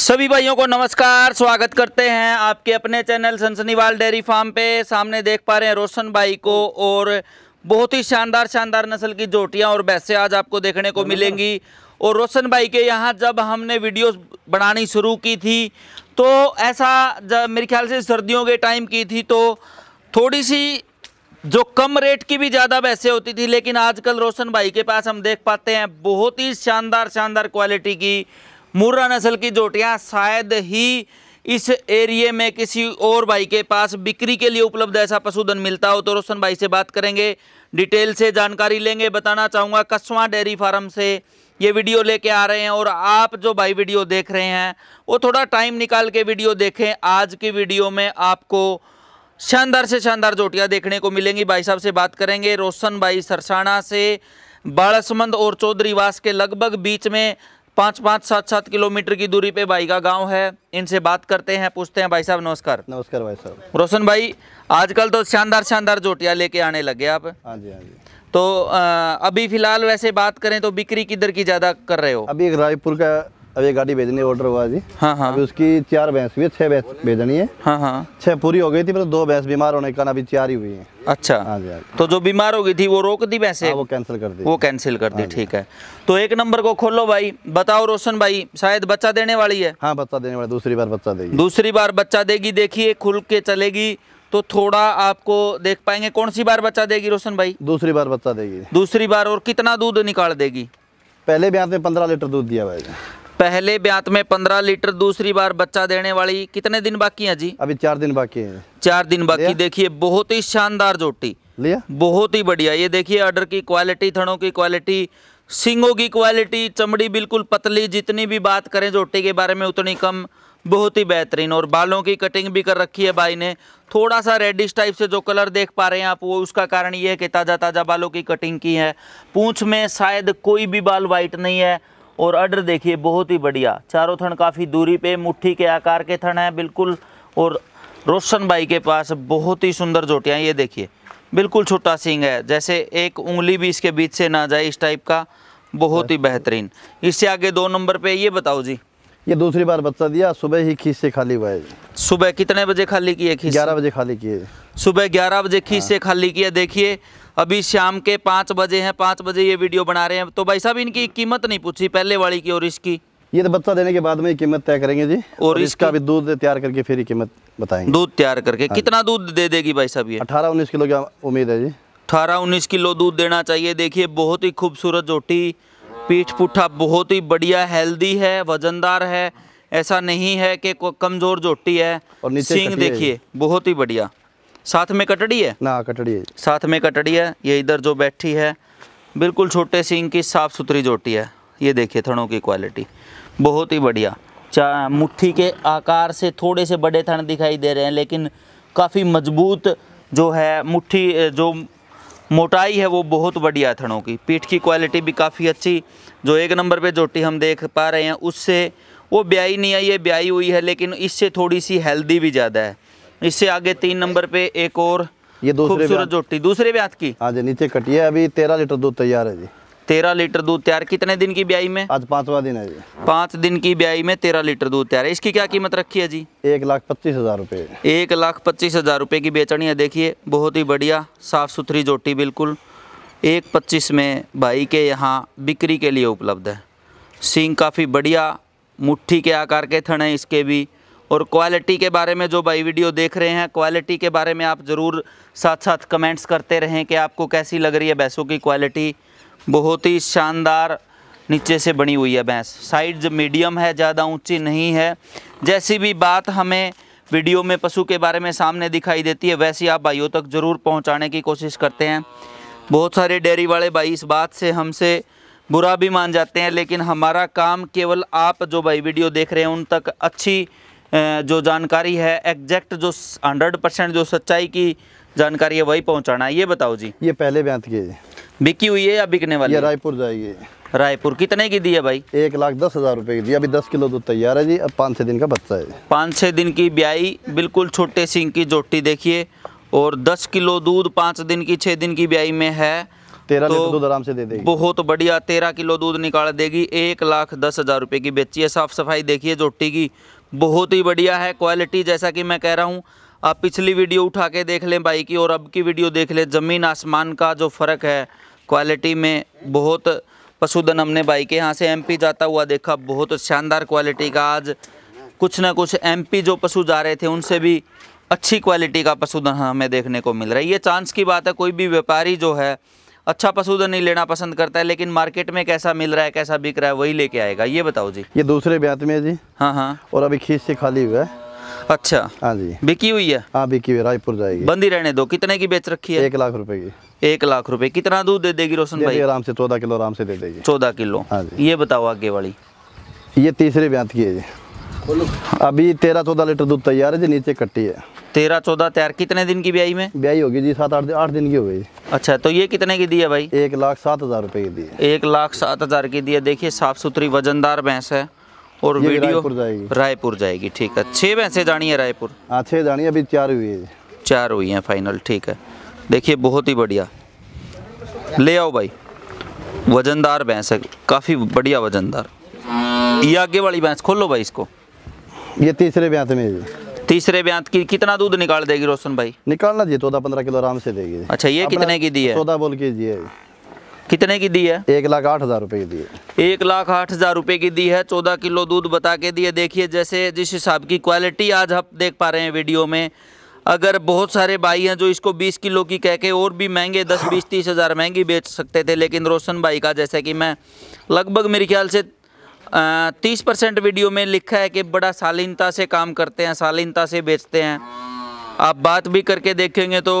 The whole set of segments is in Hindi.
सभी भाइयों को नमस्कार स्वागत करते हैं आपके अपने चैनल सनसनीवाल डेयरी फार्म पे सामने देख पा रहे हैं रोशन भाई को और बहुत ही शानदार शानदार नस्ल की जोटियां और भैंसे आज आपको देखने को मिलेंगी और रोशन भाई के यहाँ जब हमने वीडियोस बनानी शुरू की थी तो ऐसा जब मेरे ख्याल से सर्दियों के टाइम की थी तो थोड़ी सी जो कम रेट की भी ज़्यादा वैसे होती थी लेकिन आजकल रोशन भाई के पास हम देख पाते हैं बहुत ही शानदार शानदार क्वालिटी की मुर्रा नस्ल की जोटियाँ शायद ही इस एरिए में किसी और भाई के पास बिक्री के लिए उपलब्ध ऐसा पशुधन मिलता हो तो रोशन भाई से बात करेंगे डिटेल से जानकारी लेंगे बताना चाहूँगा कस्वा डेयरी फार्म से ये वीडियो लेके आ रहे हैं और आप जो भाई वीडियो देख रहे हैं वो थोड़ा टाइम निकाल के वीडियो देखें आज की वीडियो में आपको शानदार से शानदार जोटियाँ देखने को मिलेंगी भाई साहब से बात करेंगे रोशन भाई सरसाना से बाड़समंद और चौधरीवास के लगभग बीच में पाँच पाँच सात सात किलोमीटर की दूरी पे भाई का गांव है इनसे बात करते हैं पूछते हैं भाई साहब नमस्कार नमस्कार भाई साहब रोशन भाई आजकल तो शानदार शानदार जोटिया लेके आने लगे आप हाँ जी हाँ जी तो आ, अभी फिलहाल वैसे बात करें तो बिक्री किधर की ज़्यादा कर रहे हो अभी एक रायपुर का अब ये गाड़ी भेजनी ऑर्डर हुआ जी हाँ हाँ अभी उसकी चार भैंस हुई छह भैंस भेजनी है हाँ हाँ छह पूरी हो गई थी पर दो भैंस बीमार होने के कारण अभी चार ही हुई है अच्छा हाँ, हाँ जी तो जो बीमार हो गई थी वो रोक दी भैंसे हाँ, वो कैंसिल कर दी वो कैंसिल कर दी हाँ ठीक हाँ। है तो एक नंबर को खोलो भाई बताओ रोशन भाई शायद बच्चा देने वाली है हाँ बच्चा देने वाली दूसरी बार बच्चा देगी दूसरी बार बच्चा देगी देखिए खुल के चलेगी तो थोड़ा आपको देख पाएंगे कौन सी बार बच्चा देगी रोशन भाई दूसरी बार बच्चा देगी दूसरी बार और कितना दूध निकाल देगी पहले भी आपने पंद्रह लीटर दूध दिया भाई पहले ब्यात में पंद्रह लीटर दूसरी बार बच्चा देने वाली कितने दिन बाकी है जी अभी चार दिन बाकी है चार दिन बाकी देखिए बहुत ही शानदार जोटी लिया बहुत ही बढ़िया ये देखिए ऑर्डर की क्वालिटी थनों की क्वालिटी सिंगों की क्वालिटी चमड़ी बिल्कुल पतली जितनी भी बात करें जोटी के बारे में उतनी कम बहुत ही बेहतरीन और बालों की कटिंग भी कर रखी है भाई ने थोड़ा सा रेडिश टाइप से जो कलर देख पा रहे हैं आप वो उसका कारण ये है कि ताज़ा ताज़ा बालों की कटिंग की है पूंछ में शायद कोई भी बाल वाइट नहीं है और अडर देखिए बहुत ही बढ़िया चारों थन काफ़ी दूरी पे मुट्ठी के आकार के थन हैं बिल्कुल और रोशन भाई के पास बहुत ही सुंदर जोटियाँ ये देखिए बिल्कुल छोटा सींग है जैसे एक उंगली भी इसके बीच से ना जाए इस टाइप का बहुत ही बेहतरीन इससे आगे दो नंबर पे ये बताओ जी ये दूसरी बार बच्चा दिया सुबह ही खीस से खाली हुआ है सुबह कितने बजे खाली किए खीस ग्यारह बजे खाली किए सुबह ग्यारह बजे खीस हाँ। से खाली किया देखिए अभी शाम के पाँच बजे हैं पाँच बजे ये वीडियो बना रहे हैं तो भाई साहब इनकी कीमत नहीं पूछी पहले वाली की और इसकी ये तो बच्चा देने के बाद में कीमत तय करेंगे जी और, और इसका भी दूध तैयार करके फिर कीमत बताएंगे दूध तैयार करके हाँ कितना दूध दे देगी भाई साहब ये अठारह उन्नीस किलो क्या उम्मीद है जी अठारह उन्नीस किलो दूध देना चाहिए देखिए बहुत ही खूबसूरत जोटी पीठ पुठा बहुत ही बढ़िया हेल्दी है वजनदार है ऐसा नहीं है कि कमज़ोर जोटी है और सींग देखिए बहुत ही बढ़िया साथ में कटड़ी है ना कटड़ी है साथ में कटड़ी है ये इधर जो बैठी है बिल्कुल छोटे सींग की साफ़ सुथरी जोटी है ये देखिए थनों की क्वालिटी बहुत ही बढ़िया चा मुट्ठी के आकार से थोड़े से बड़े थन दिखाई दे रहे हैं लेकिन काफ़ी मजबूत जो है मुट्ठी जो मोटाई है वो बहुत बढ़िया थनों की पीठ की क्वालिटी भी काफ़ी अच्छी जो एक नंबर पे जोटी हम देख पा रहे हैं उससे वो ब्याई नहीं आई है ब्याई हुई है लेकिन इससे थोड़ी सी हेल्दी भी ज़्यादा है इससे आगे तीन नंबर पे एक और ये खूबसूरत जोटी दूसरे ब्यात की आज हाँ नीचे कटिया अभी तेरह लीटर दूध तैयार है जी तेरह लीटर दूध तैयार कितने दिन की ब्याई में आज पांचवा दिन है जी पांच दिन की ब्याई में तेरह लीटर दूध तैयार है इसकी क्या कीमत रखी है जी एक लाख पच्चीस हजार रूपए एक लाख पच्चीस हजार रूपए की बेचनी है देखिए बहुत ही बढ़िया साफ़ सुथरी जोटी बिल्कुल एक पच्चीस में भाई के यहाँ बिक्री के लिए उपलब्ध है सींग काफ़ी बढ़िया मुट्ठी के आकार के थे इसके भी और क्वालिटी के बारे में जो भाई वीडियो देख रहे हैं क्वालिटी के बारे में आप ज़रूर साथ साथ कमेंट्स करते रहें कि आपको कैसी लग रही है भैंसों की क्वालिटी बहुत ही शानदार नीचे से बनी हुई है भैंस साइज मीडियम है ज़्यादा ऊंची नहीं है जैसी भी बात हमें वीडियो में पशु के बारे में सामने दिखाई देती है वैसी आप भाइयों तक ज़रूर पहुँचाने की कोशिश करते हैं बहुत सारे डेयरी वाले भाई इस बात से हमसे बुरा भी मान जाते हैं लेकिन हमारा काम केवल आप जो भाई वीडियो देख रहे हैं उन तक अच्छी जो जानकारी है एग्जैक्ट जो हंड्रेड परसेंट जो सच्चाई की जानकारी है वही पहुंचाना है ये बताओ जी ये पहले ब्यांत की है बिकी हुई है या बिकने वाली ये रायपुर जाएगी रायपुर कितने की दी है भाई एक लाख दस हजार रुपए की दी अभी दस किलो दूध तैयार है जी अब पाँच छः दिन का बच्चा है पाँच छः दिन की ब्याई बिल्कुल छोटे सिंह की जोटी देखिए और दस किलो दूध पाँच दिन की छः दिन की ब्याई में है तेरह तो दूध आराम से दे देगी बहुत बढ़िया तेरह किलो दूध निकाल देगी एक लाख दस हजार रुपए की बेची है साफ सफाई देखिए जोटी की बहुत ही बढ़िया है क्वालिटी जैसा कि मैं कह रहा हूँ आप पिछली वीडियो उठा के देख लें बाइक की और अब की वीडियो देख लें ज़मीन आसमान का जो फ़र्क है क्वालिटी में बहुत पशुधन हमने बाइक के यहाँ से एमपी जाता हुआ देखा बहुत शानदार क्वालिटी का आज कुछ ना कुछ एमपी जो पशु जा रहे थे उनसे भी अच्छी क्वालिटी का पशुधन हमें देखने को मिल रहा है ये चांस की बात है कोई भी व्यापारी जो है अच्छा पशुधन नहीं लेना पसंद करता है लेकिन मार्केट में कैसा मिल रहा है कैसा बिक रहा है वही लेके आएगा ये बताओ जी ये दूसरे ब्यात में जी हाँ हाँ और अभी खींच से खाली हुआ है अच्छा हाँ जी बिकी हुई है हाँ बिकी हुई रायपुर जाएगी बंदी रहने दो कितने की बेच रखी है एक लाख रुपए की एक लाख रुपए कितना दूध दे देगी रोशन दे भाई आराम से चौदह किलो आराम से दे देगी चौदह किलो हाँ जी ये बताओ आगे वाली ये तीसरे ब्यात की है जी अभी तेरह चौदह लीटर दूध तैयार है जो नीचे कट्टी है तेरह चौदह तैयार कितने दिन की ब्याई में ब्याई होगी जी सात आठ आठ दिन की हो गई अच्छा तो ये कितने की दी है भाई एक लाख सात हज़ार रुपये की दी है एक लाख सात हज़ार की दी है देखिए साफ़ सुथरी वजनदार भैंस है और वीडियो रायपुर जाएगी ठीक है छह भैंसे जानी है रायपुर हाँ छह जानी अभी चार हुई है चार हुई है फाइनल ठीक है देखिए बहुत ही बढ़िया ले आओ भाई वजनदार भैंस है काफ़ी बढ़िया वजनदार ये आगे वाली भैंस खोलो भाई इसको ये तीसरे ब्यांत में जी तीसरे ब्यांत की कितना दूध निकाल देगी रोशन भाई निकालना जी चौदह पंद्रह किलो आराम से देगी अच्छा ये कितने की दी है चौदह बोल के जी है कितने की दी है एक लाख आठ हज़ार रुपए की दी है एक लाख आठ हज़ार रुपए की दी है चौदह किलो दूध बता के दिए देखिए जैसे जिस हिसाब की क्वालिटी आज आप देख पा रहे हैं वीडियो में अगर बहुत सारे भाई हैं जो इसको 20 किलो की कह के और भी महंगे 10 20 तीस हज़ार महंगी बेच सकते थे लेकिन रोशन भाई का जैसे कि मैं लगभग मेरे ख्याल से तीस परसेंट वीडियो में लिखा है कि बड़ा शालीनता से काम करते हैं शालीनता से बेचते हैं आप बात भी करके देखेंगे तो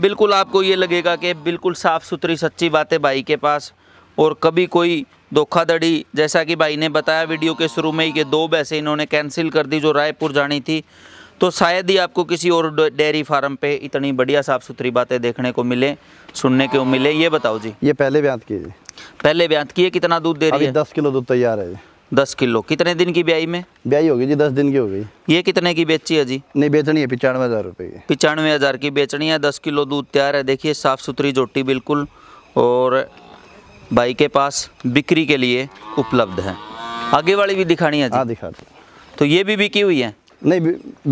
बिल्कुल आपको ये लगेगा कि बिल्कुल साफ़ सुथरी सच्ची बातें भाई के पास और कभी कोई धोखाधड़ी जैसा कि भाई ने बताया वीडियो के शुरू में ही कि दो बैसे इन्होंने कैंसिल कर दी जो रायपुर जानी थी तो शायद ही आपको किसी और डेयरी फार्म पे इतनी बढ़िया साफ़ सुथरी बातें देखने को मिले सुनने को मिले ये बताओ जी ये पहले बयान कीजिए पहले ब्यात की है कितना दूध दे रही है दस किलो दूध तैयार है दस किलो कितने दिन की ब्याई में ब्याई होगी जी दस दिन की हो गई ये कितने की बेची है जी नहीं बेचनी है पिचानवे हज़ार रुपये की पिचानवे हज़ार की बेचनी है दस किलो दूध तैयार है देखिए साफ़ सुथरी जोटी बिल्कुल और भाई के पास बिक्री के लिए उपलब्ध है आगे वाली भी दिखानी है जी हाँ तो ये भी बिकी हुई है नहीं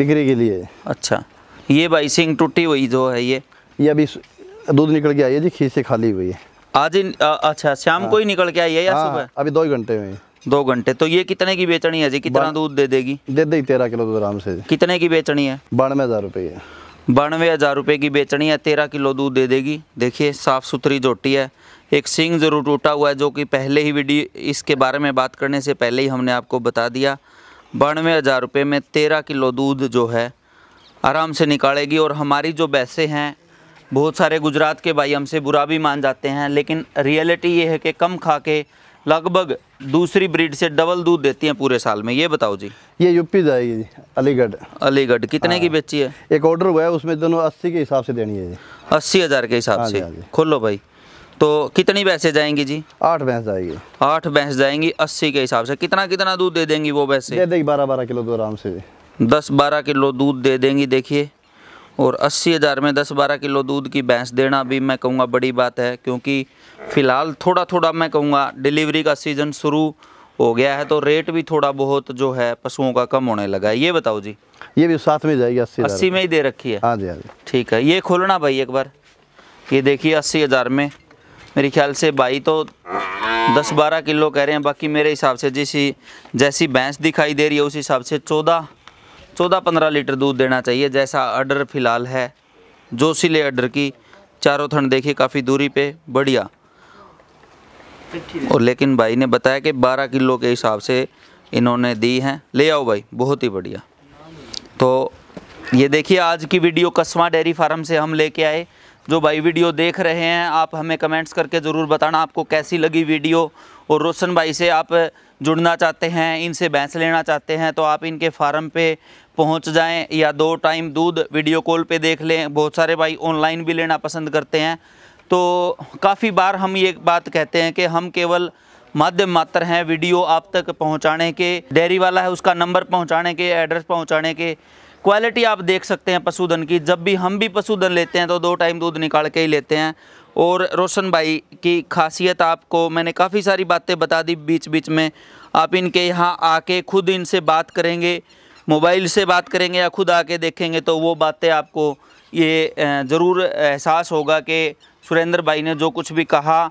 बिक्री के लिए अच्छा ये भाई सिंह टूटी हुई जो है ये ये अभी दूध निकल के आई है जी खीसे खाली हुई है आज ही अच्छा शाम हाँ। को ही निकल के आई है या हाँ, सुबह अभी दो घंटे में दो घंटे तो ये कितने की बेचनी है जी कितना दूध दे देगी दे देगी तेरह किलो दूध आराम से कितने की बेचनी है बानवे हज़ार रुपये है बानवे हज़ार रुपये की बेचनी है तेरह किलो दूध दे देगी देखिए साफ़ सुथरी जोटी है एक सिंग ज़रूर टूटा हुआ है जो कि पहले ही वीडियो इसके बारे में बात करने से पहले ही हमने आपको बता दिया बानवे हज़ार रुपये में तेरह किलो दूध जो है आराम से निकालेगी और हमारी जो बैसे हैं बहुत सारे गुजरात के भाई हमसे बुरा भी मान जाते हैं लेकिन रियलिटी ये है कि कम खा के लगभग दूसरी ब्रीड से डबल दूध देती हैं पूरे साल में ये बताओ जी ये यूपी जाएगी जी अलीगढ़ अलीगढ़ कितने की हाँ। बेची है एक ऑर्डर हुआ है उसमें दोनों अस्सी के हिसाब से देनी है जी अस्सी हज़ार के हिसाब हाँ से हाँ खोलो भाई तो कितनी पैसे जाएंगी जी आठ भैंस जाएगी आठ भैंस जाएंगी अस्सी के हिसाब से कितना कितना दूध दे देंगी वो भैंसे दे देगी बारह बारह किलो दो आराम से दस बारह किलो दूध दे देंगी देखिए और अस्सी हज़ार में दस बारह किलो दूध की भैंस देना भी मैं कहूँगा बड़ी बात है क्योंकि फ़िलहाल थोड़ा थोड़ा मैं कहूँगा डिलीवरी का सीज़न शुरू हो गया है तो रेट भी थोड़ा बहुत जो है पशुओं का कम होने लगा है ये बताओ जी ये भी साथ में जाएगी अस्सी अस्सी में ही दे रखी है हाँ जी हाँ जी ठीक है ये खोलना भाई एक बार ये देखिए अस्सी हज़ार में मेरे ख्याल से भाई तो दस बारह किलो कह रहे हैं बाकी मेरे हिसाब से जिस जैसी भैंस दिखाई दे रही है उस हिसाब से चौदह चौदह पंद्रह लीटर दूध देना चाहिए जैसा अर्डर फिलहाल है जो सिले अडर की चारों थन देखिए काफ़ी दूरी पे बढ़िया और लेकिन भाई ने बताया कि 12 किलो के हिसाब से इन्होंने दी हैं ले आओ भाई बहुत ही बढ़िया तो ये देखिए आज की वीडियो कस्वा डेयरी फार्म से हम लेके आए जो भाई वीडियो देख रहे हैं आप हमें कमेंट्स करके ज़रूर बताना आपको कैसी लगी वीडियो और रोशन भाई से आप जुड़ना चाहते हैं इनसे बैंस लेना चाहते हैं तो आप इनके फार्म पे पहुंच जाएं या दो टाइम दूध वीडियो कॉल पे देख लें बहुत सारे भाई ऑनलाइन भी लेना पसंद करते हैं तो काफ़ी बार हम ये बात कहते हैं कि हम केवल माध्यम मात्र हैं वीडियो आप तक पहुंचाने के डेयरी वाला है उसका नंबर पहुँचाने के एड्रेस पहुँचाने के क्वालिटी आप देख सकते हैं पशुधन की जब भी हम भी पशुधन लेते हैं तो दो टाइम दूध निकाल के ही लेते हैं और रोशन भाई की खासियत आपको मैंने काफ़ी सारी बातें बता दी बीच बीच में आप इनके यहाँ आके खुद इनसे बात करेंगे मोबाइल से बात करेंगे या खुद आके देखेंगे तो वो बातें आपको ये ज़रूर एहसास होगा कि सुरेंद्र भाई ने जो कुछ भी कहा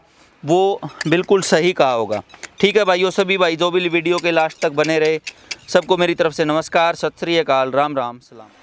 वो बिल्कुल सही कहा होगा ठीक है भाइयों सभी भाई जो भी वीडियो के लास्ट तक बने रहे सबको मेरी तरफ से नमस्कार सत श्रीकाल राम राम सलाम